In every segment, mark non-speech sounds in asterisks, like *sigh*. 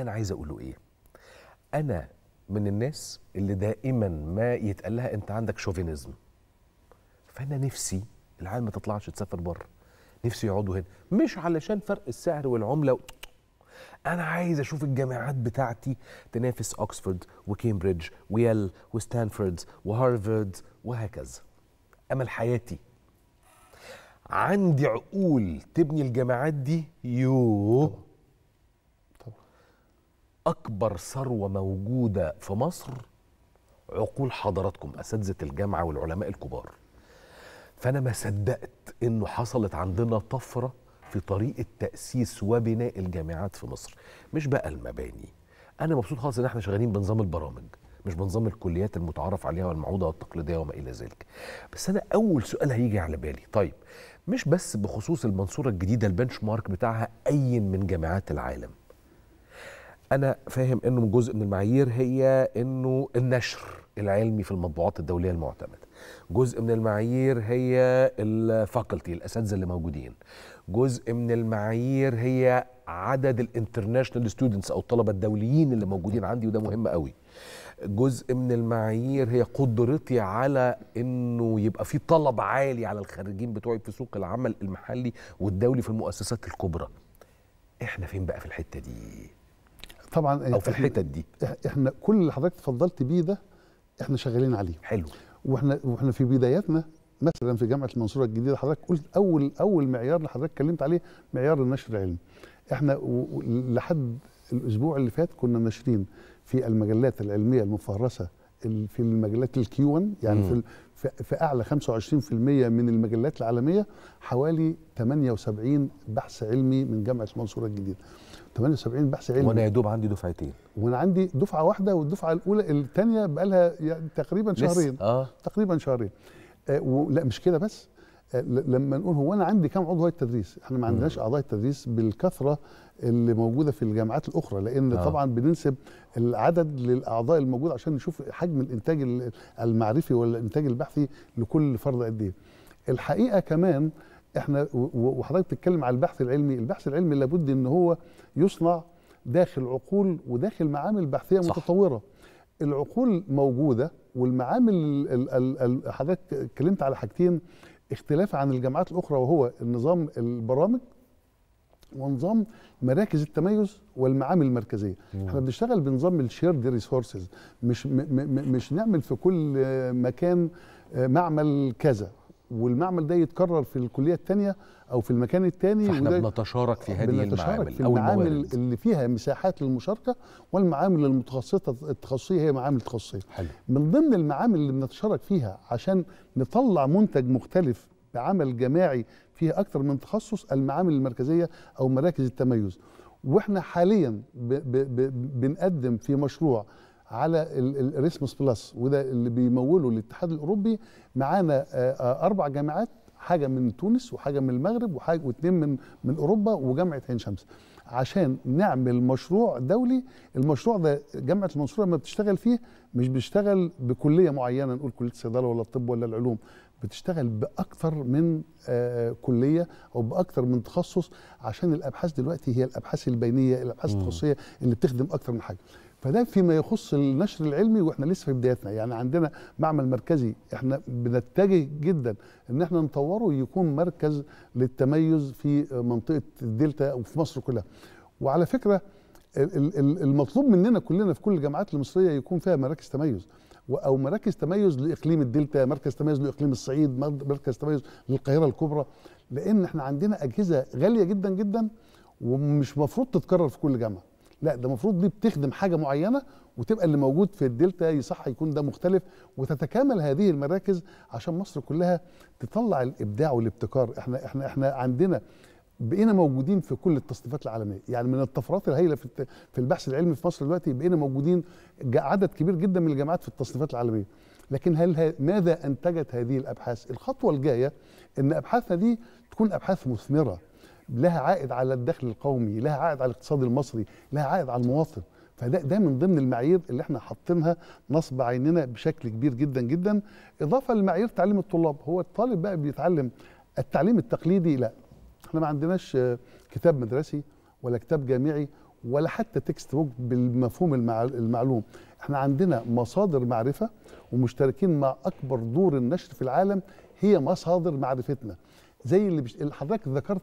اللي انا عايز اقوله ايه انا من الناس اللي دائما ما يتقال لها انت عندك شوفينيزم فانا نفسي العالم ما تطلعش تسافر بره نفسي يقعدوا هنا مش علشان فرق السعر والعمله و... انا عايز اشوف الجامعات بتاعتي تنافس اوكسفورد وكامبريدج ويل وستانفورد وهارفارد وهكذا امل حياتي عندي عقول تبني الجامعات دي يوه اكبر ثروه موجوده في مصر عقول حضراتكم اساتذه الجامعه والعلماء الكبار فانا ما صدقت انه حصلت عندنا طفره في طريقه تاسيس وبناء الجامعات في مصر مش بقى المباني انا مبسوط خالص ان احنا شغالين بنظام البرامج مش بنظام الكليات المتعارف عليها والمعوده والتقليديه وما الى ذلك بس انا اول سؤال هيجي على بالي طيب مش بس بخصوص المنصوره الجديده البنش مارك بتاعها اي من جامعات العالم انا فاهم انه جزء من المعايير هي انه النشر العلمي في المطبوعات الدوليه المعتمده جزء من المعايير هي الفاكولتي الاساتذه اللي موجودين جزء من المعايير هي عدد الانترناشنال ستودنتس او الطلبه الدوليين اللي موجودين عندي وده مهم قوي جزء من المعايير هي قدرتي على انه يبقى في طلب عالي على الخريجين بتوعي في سوق العمل المحلي والدولي في المؤسسات الكبرى احنا فين بقى في الحته دي طبعا او في الحتت دي احنا كل اللي حضرتك اتفضلت بيه ده احنا شغالين عليه حلو واحنا واحنا في بداياتنا مثلا في جامعه المنصوره الجديده حضرتك قلت اول اول معيار اللي حضرتك اتكلمت عليه معيار النشر العلمي احنا لحد الاسبوع اللي فات كنا ناشرين في المجلات العلميه المفهرسه في المجلات 1 يعني في في اعلى 25% من المجلات العالميه حوالي 78 بحث علمي من جامعه المنصوره الجديده 78 بحث علمي وانا يا دوب عندي دفعتين وانا عندي دفعه واحده والدفعه الاولى الثانيه بقى لها يعني تقريبا شهرين آه. تقريبا شهرين آه لا مش كده بس آه، لما نقول هو انا عندي كام عضو هيئه تدريس احنا ما عندناش اعضاء التدريس بالكثره اللي موجوده في الجامعات الاخرى لان آه. طبعا بننسب العدد للاعضاء الموجود عشان نشوف حجم الانتاج المعرفي والانتاج البحثي لكل فرد قد ايه الحقيقه كمان احنا وحضرتك بتتكلم على البحث العلمي البحث العلمي لابد ان هو يصنع داخل عقول وداخل معامل بحثيه صح. متطوره العقول موجوده والمعامل حضرتك اتكلمت على حاجتين اختلاف عن الجامعات الاخرى وهو نظام البرامج ونظام مراكز التميز والمعامل المركزيه مم. احنا بنشتغل بنظام الشيرد ريسورسز مش مش نعمل في كل مكان آه، معمل كذا والمعمل ده يتكرر في الكليه الثانيه او في المكان الثاني فاحنا بنتشارك في هذه المعامل في المعامل أو اللي فيها مساحات للمشاركه والمعامل المتخصصه التخصصيه هي معامل تخصصيه حلو. من ضمن المعامل اللي بنتشارك فيها عشان نطلع منتج مختلف بعمل جماعي فيه اكثر من تخصص المعامل المركزيه او مراكز التميز واحنا حاليا بنقدم في مشروع على الريسموس بلس وده اللي بيموله الاتحاد الاوروبي معانا آه، آه، اربع جامعات حاجه من تونس وحاجه من المغرب وحاجه واثنين من من اوروبا وجامعه عين شمس عشان نعمل مشروع دولي المشروع ده جامعه المنصوره لما بتشتغل فيه مش بتشتغل بكليه معينه نقول كليه الصيدله ولا الطب ولا العلوم بتشتغل باكثر من آه، كليه او باكثر من تخصص عشان الابحاث دلوقتي هي الابحاث البينيه الابحاث التخصصيه اللي بتخدم اكثر من حاجه فده فيما يخص النشر العلمي واحنا لسه في بدايتنا يعني عندنا معمل مركزي احنا بنتجه جدا ان احنا نطوره يكون مركز للتميز في منطقه الدلتا وفي مصر كلها وعلى فكره المطلوب مننا كلنا في كل الجامعات المصريه يكون فيها مراكز تميز او مراكز تميز لاقليم الدلتا مركز تميز لاقليم الصعيد مركز تميز للقاهره الكبرى لان احنا عندنا اجهزه غاليه جدا جدا ومش مفروض تتكرر في كل جامعه لا ده المفروض دي بتخدم حاجه معينه وتبقى اللي موجود في الدلتا يصح يكون ده مختلف وتتكامل هذه المراكز عشان مصر كلها تطلع الابداع والابتكار احنا احنا احنا عندنا بقينا موجودين في كل التصنيفات العالميه يعني من الطفرات الهائله في في البحث العلمي في مصر دلوقتي بقينا موجودين عدد كبير جدا من الجامعات في التصنيفات العالميه لكن هل ماذا انتجت هذه الابحاث الخطوه الجايه ان ابحاثنا دي تكون ابحاث مثمره لها عائد على الدخل القومي لها عائد على الاقتصاد المصري لها عائد على المواطن فده ده من ضمن المعايير اللي احنا حاطينها نصب عيننا بشكل كبير جدا جدا اضافه لمعايير تعليم الطلاب هو الطالب بقى بيتعلم التعليم التقليدي لا احنا ما عندناش كتاب مدرسي ولا كتاب جامعي ولا حتى تكست بوك بالمفهوم المعلوم احنا عندنا مصادر معرفه ومشتركين مع اكبر دور النشر في العالم هي مصادر معرفتنا زي اللي حضرتك ذكرت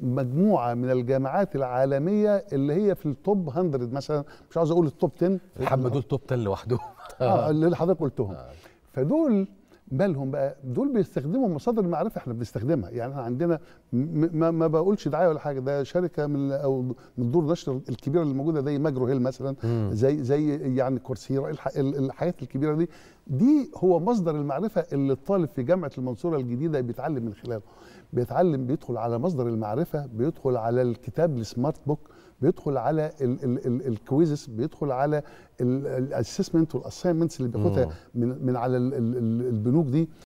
مجموعه من الجامعات العالميه اللي هي في التوب 100 مثلا مش عاوز اقول التوب 10 الحبه دول توب 10 لوحدهم *laughs* اه اللي حضرتك قلتهم آه. فدول مالهم بقى دول بيستخدموا مصادر المعرفه احنا بنستخدمها يعني احنا عندنا ما, ما بقولش دعايه ولا حاجه ده شركه من او من دور نشر الكبيره اللي موجوده زي ماجرو هيل مثلا زي زي يعني كورسيرا الحاجات الكبيره دي دي هو مصدر المعرفة اللي الطالب في جامعة المنصورة الجديدة بيتعلم من خلاله بيتعلم بيدخل على مصدر المعرفة بيدخل على الكتاب السمارت بوك بيدخل على الكويزز بيدخل على الاسسمنت والاساينمنتس اللي بياخدها من من على البنوك دي